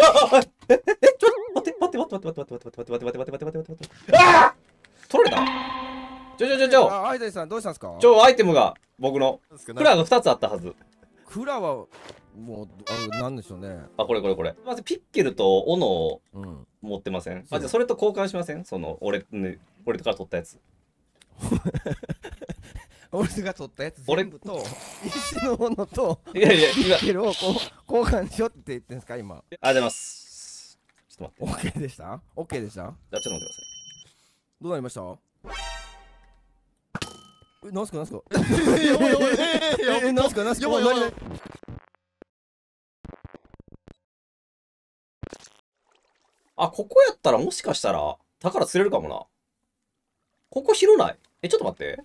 え、ちょっと待って待って待って待って待って待って待って待って待って待って待って待って待ってああ取られたちょちょちょちょアイデさんどうしたんですかちょアイテムが僕のクラが2つあったはずクラはもうあれなんでしょうねあこれこれこれまずピッケルと斧を持ってません、うん、それと交換しませんその俺、ね、俺から取ったやつ俺が取ったやつ全部と石のものといやいや今ケルを交換しようって言ってんですか今ありがとうございますちょっと待って OK でした OK でしたじゃあちょっと待ってくださいどうなりましたえなんすかなんすかえなんすかなんすかやばいやあここやったらもしかしたら宝釣れるかもなここ広ないえちょっと待って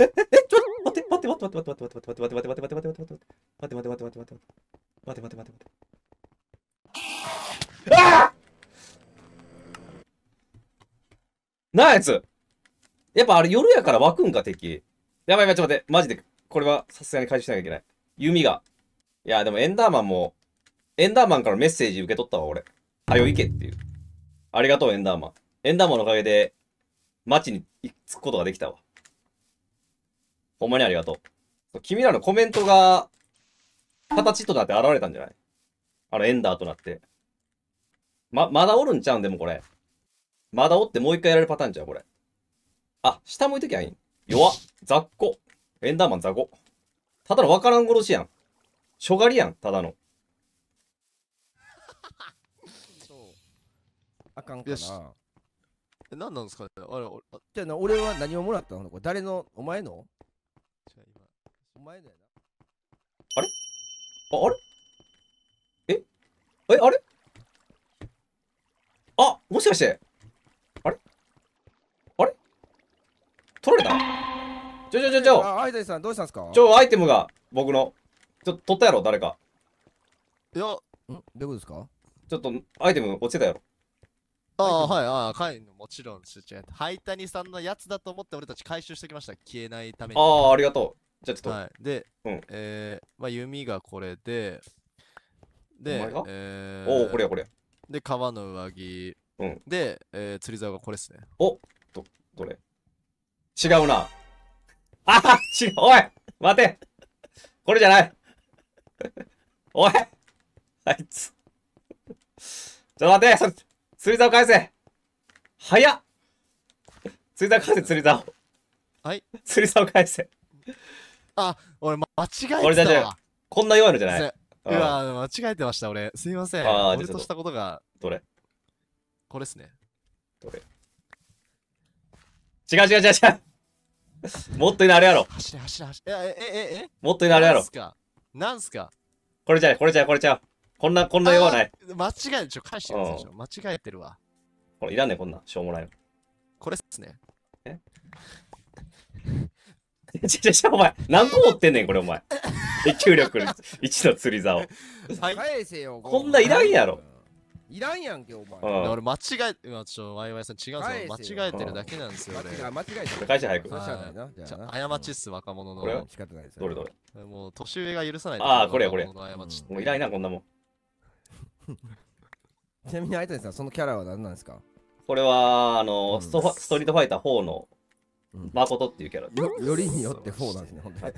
え、え、ちょっと待って待って待って待って待って待って待って待って待って待って待って待って待って待って待ってなやつやっぱあれ夜やから湧くんか敵やばいやばいちょっと待ってマジでこれはさすがに回収しなきゃいけない弓がいやでもエンダーマンもエンダーマンからメッセージ受け取ったわ、俺。はよ行けっていう。ありがとう、エンダーマン。エンダーマンのおかげで、街に行くことができたわ。ほんまにありがとう。君らのコメントが、形となって現れたんじゃないあの、エンダーとなって。ま、まだおるんちゃうんでもこれ。まだおってもう一回やられるパターンちゃうこれ。あ、下向いときゃいいん。弱っ。雑魚。エンダーマン雑魚。ただのわからん殺しやん。しょがりやん、ただの。あかんから。え、何なんですかねあれ、じゃあな、俺は何をもらったのこれ誰のお前の違う、今。お前のやな。あれああれええ、あれあ、もしかして。あれあれ取られたちょちょちょちょ。あ、アイデさんどうしたんですかちょ、アイテムが、僕の。ちょ、取ったやろ、誰か。いや、んどういうことですかちょっと、アイテム落ちてたやろ。ああ、はい、ああ、カもちろんすちゃハイタニさんのやつだと思って俺たち回収してきました。消えないために。ああ、ありがとう。じゃあちょっと。はい、で、うん、えー、まあ弓がこれで、で、おえー、おこれこれ。で、革の上着。うん、で、えー、釣り竿がこれですね。おど、どれ違うな。あは違う、おい待てこれじゃないおいあいつちょっと待て釣り竿返せ早っ釣り竿返せ釣り竿はい釣り竿返せあ俺間違えて俺たこんな弱いのじゃない今、間違えてました俺すいませんあ俺としたことがどれこれっすねどれ違う違う違う違うもっといいのあやろ走れ走れ走れええええもっといいのあやろなんすかなんすかこれじゃこれじゃこれじゃこんな、こんな言わない。間違えちょ、返してくださいでしょ。間違えてるわ。これいらんねこんな、しょうもないの。これっすね。えちょちょ、お前、何個持ってんねん、これ、お前。持久力1 の釣り竿。返せよ、こんないらんやろ。いらんやんけ、お前。うん、俺、間違え、今、ちょ、ワイワイさん違うんすよ。間違えてるだけなんですよ、ね。間違えてる。返して早く。過ちっす、若者の。これどれどれ。もう、年上が許さない。ああ、これこれ。もういらんな、こんなもん。ちなみに相谷さん、そのキャラは何なんですかこれは、あの、うんストファストリートファイター4のうん誠っていうキャラでよよりによって4なんですね、本当に。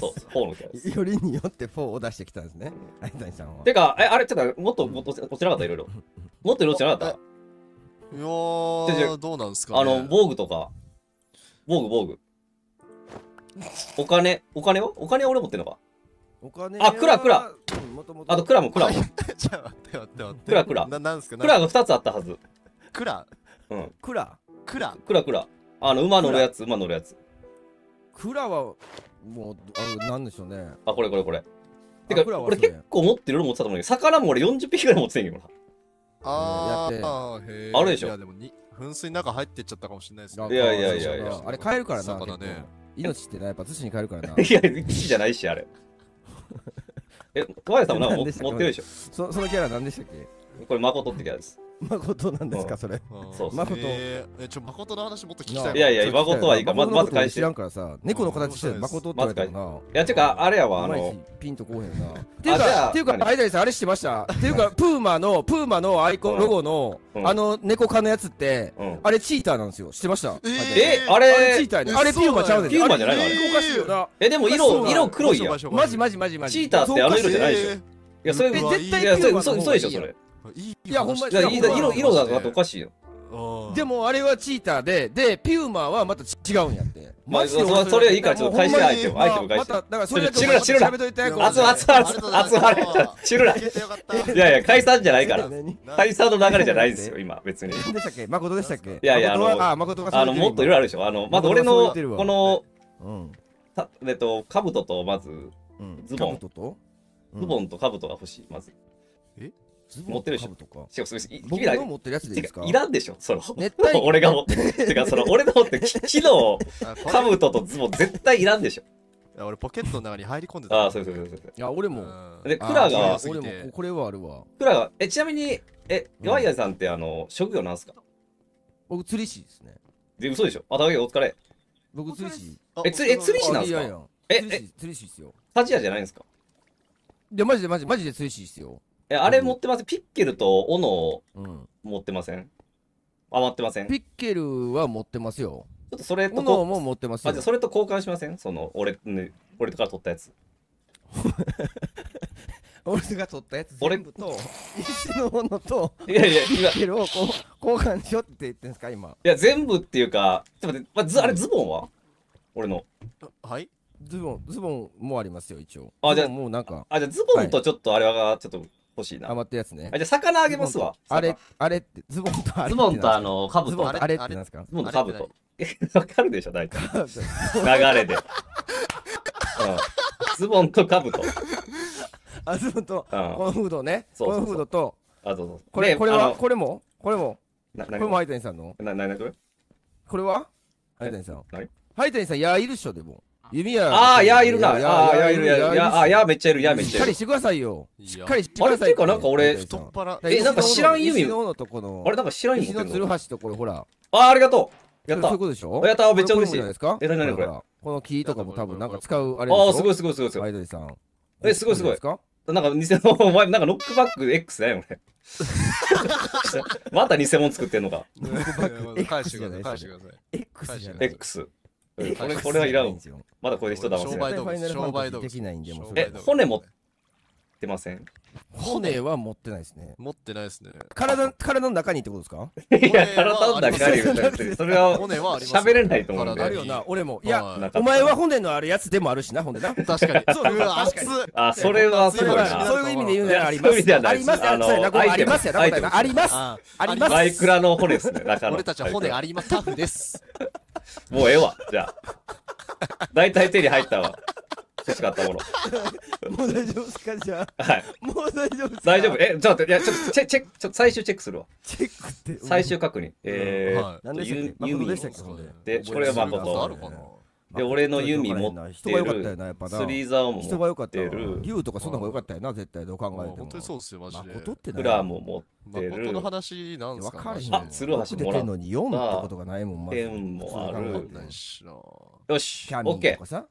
そう、4のキャラです。よりによって4を出してきたんですね、相谷さんは。てか、え、あれ、ちょっと、もっと、もっと落ちなかった、いろいろ。もっと落ちなかっいやー、どうなんですかねあの、防具とか、防具、防具。お金、お金はお金は俺持ってんのかお金あ、クラクラ。あとクラもクラも。ちょっと待って待って待って。クラクラ。ななんすかクラが2つあったはず。クラうん。クラクラクラクラ。あの、馬乗るやつ、馬乗るやつ。クラは、もう、あなんでしょうね。あ、これこれこれ。てか、れ結構持ってる持ってたと思うけど、魚も俺40匹ぐらい持ってんけどな。ああ、へえ。あるでしょ。いやでも噴水の中入ってっちゃったかもしれないですね。いやいやいやいや。あれ、帰るからな。魚ね。命ってな、やっぱ寿司に帰るからな。いや、寿司じゃないし、あれ。え、小林さんもなんか持ってるでしょそそのキャラ何でしたっけこれ、誠ってキャラです。誠なんですか、それ。そうそう誠。えちょ、誠の話もっと聞きたい。いやいや、誠はいいか、まず、まず返して。知らんからさ、猫の形してる誠って言われたな。いや、てか、あれやわ、あの。ピンとこうへんな。ていうか、ていうか、アイダリさん、あれしてました。ていうか、プーマの、プーマのアイコン、ロゴの、あの、猫科のやつって、あれチーターなんですよ。してました。え、あれ、あれチーターあれピューマちゃうで。ピューマじゃないのえ、でも色、色黒いやん。マジマジマジマジ。チーターってあの色じゃないでしょ。いや、それ絶対嘘嘘でしょ、それ。いいやほんまに色色がおかしいよでもあれはチーターで、で、ピューマはまた違うんやって。マジでそそれはいいから、ちょっと返して、アイテム、アイテム返して。また、だからそれだけルラ熱々、熱々、熱々、チルラ。いやいや、解散じゃないから。解散の流れじゃないですよ、今、別に。いやいや、あの、あのもっといろいろあるでしょ。あの、まず俺の、この、えっと、かぶとと、まず、ズボン。ズボンとかぶとが欲しい、まず。え持ってるでしょ。とか。持ってるやつでいいですかいらんでしょ、その。熱帯 俺が持ってる。てか、その、俺の持ってる木の兜とズボン絶対いらんでしょ。いや俺ポケットの中に入り込んでた。あ、そうそうそうそう。いや、俺も。で、クラが、俺も、これはあるわ。クラが、え、ちなみに、え、ワイヤーさんって、あの、職業なんすか僕、釣り師ですね。で、嘘でしょ。あ、高けお疲れ。僕、釣り師。え、釣り、え、釣り師なんすかえ、え、釣り師ですよ。タジアじゃないんですかいや、マジでマジで、マジで釣り師ですよ。え、あれ持ってませんピッケルと斧を持ってません余ってませんピッケルは持ってますよ。っとそれと斧も持ってますよ。あじゃあそれと交換しませんその俺、ね、俺から取ったやつ。俺が取ったやつ俺全部と石の斧といやいや、今、ピッいケルをこう交換しようって言ってんですか今。いや全部っていうか、ちょっと待って、まあ、あれズボンは俺の。はいズボンズボンもありますよ一応。あじゃあもうなんかあ、じゃあズボンとちょっとあれは、ちょっと欲しいな。余ったやつね。あじゃあ魚あげますわ。あれ、あれって、ズボンとあれズボンとあの、かぶと。あれってなんですかズボンとかぶと。わかるでしょ、大体。流れで。ズボンとかぶと。あ、ズボンと、うコンフードね。コンフードと、あ、どうぞ。これ、これは、これもこれもこれもハイテンさんのな、な、な、これこれはハイテンさん。ハイテンさん、いや、いるっしょ、でも。弓矢。ああ、矢いるな。ああ、矢いる、矢。ああ、矢めっちゃいる、矢めっちゃいる。しっかりしてくださいよ。しっかりしてください。あれ、っていうか、なんか俺、え、なんか知らん弓。あれ、なんか知らん弓。の鶴橋とこれ、ほら。ああ、ありがとう。やった。そういうことでしょやった、めっちゃ嬉しい。え、なになこれ。この木とかも多分、なんか使う、あれ。ああ、すごいすごいすごいすごい。え、すごいすごい。なんか偽物、お前、なんかロックバック X だよ、俺。また偽物作ってんのか。ノックバック X じゃない。X じゃない。X。これこれはいらんまだこれで人だ商せない商売道具できないんでもえ骨持ってません骨は持ってないですね持ってないですね。体体の中にってことですか いや体の中にってる それは骨はあります、喋れないと思うあるよな俺もいやお前は骨のあるやつでもあるしなな確かに。そうあそれはすごいなそういう意味で言うならありまいうすはありますあのありますありますありますマイクラの骨ですねだから俺たちは骨あります。タフです。もうええわ、じゃあ。大体手に入ったわ。欲しかったもの。もう大丈夫ですかじゃあ。はい。もう大丈夫ですか大丈夫。え、ちょっと、いや、ちょっと、チェック、チェック、ちょっと最終チェックするわ。チェックって。最終確認。えー、何でしたっけユーミン。で、これは誠。るで俺の弓持ってる人がよかったなやっぱなも人が良かったる竜とかそんな方が良かったよな絶対どう考えても本当にそうっすよマジでても持ってる誠の話なんすかねあ鶴橋もらったのに4ってことがないもんもあるよしオッケーありがとう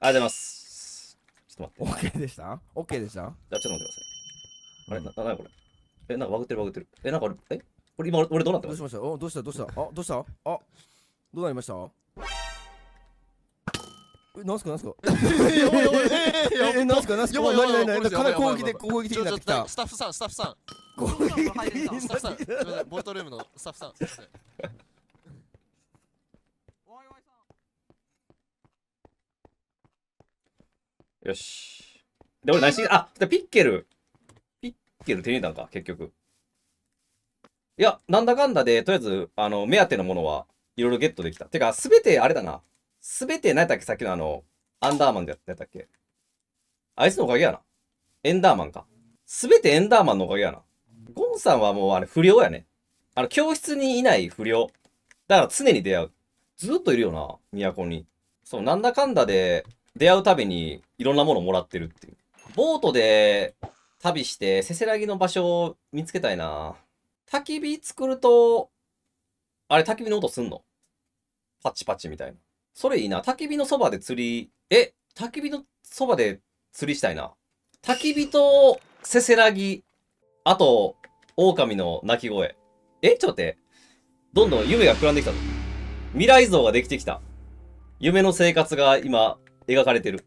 ございますちょっと待って OK でしたケーでしたじゃあちょっと待ってくださいあれなこれえなんかバグってるバグってるえなんかえこれ今俺どうなったどうしましたどうしたどうしたあどうしたあどうなりましたなんすか なんすか。えなんすかなんすか。かなり攻撃で攻撃的になってきた。スタッフさんスタッフさん。攻撃的スタッフさん。ボトルームのスタッフさん。よし。で俺何しあピッケルピッケル手に入れたんか結局。いやなんだかんだでとりあえずあの目当てのものはいろいろゲットできた。てかすべてあれだな。すべて、何やったっけさっきのあの、アンダーマンでやったっけあいつのおかげやな。エンダーマンか。すべてエンダーマンのおかげやな。ゴンさんはもうあれ不良やね。あの、教室にいない不良。だから常に出会う。ずっといるよな、都に。そう、なんだかんだで出会うたびにいろんなものをもらってるっていう。ボートで旅して、せせらぎの場所を見つけたいな。焚き火作ると、あれ焚き火の音すんのパチパチみたいな。それいいな。焚き火のそばで釣り、え、焚き火のそばで釣りしたいな。焚き火とせせらぎ、あと、狼の鳴き声。え、ちょっと待って。どんどん夢が膨らんできたぞ。未来像ができてきた。夢の生活が今、描かれてる。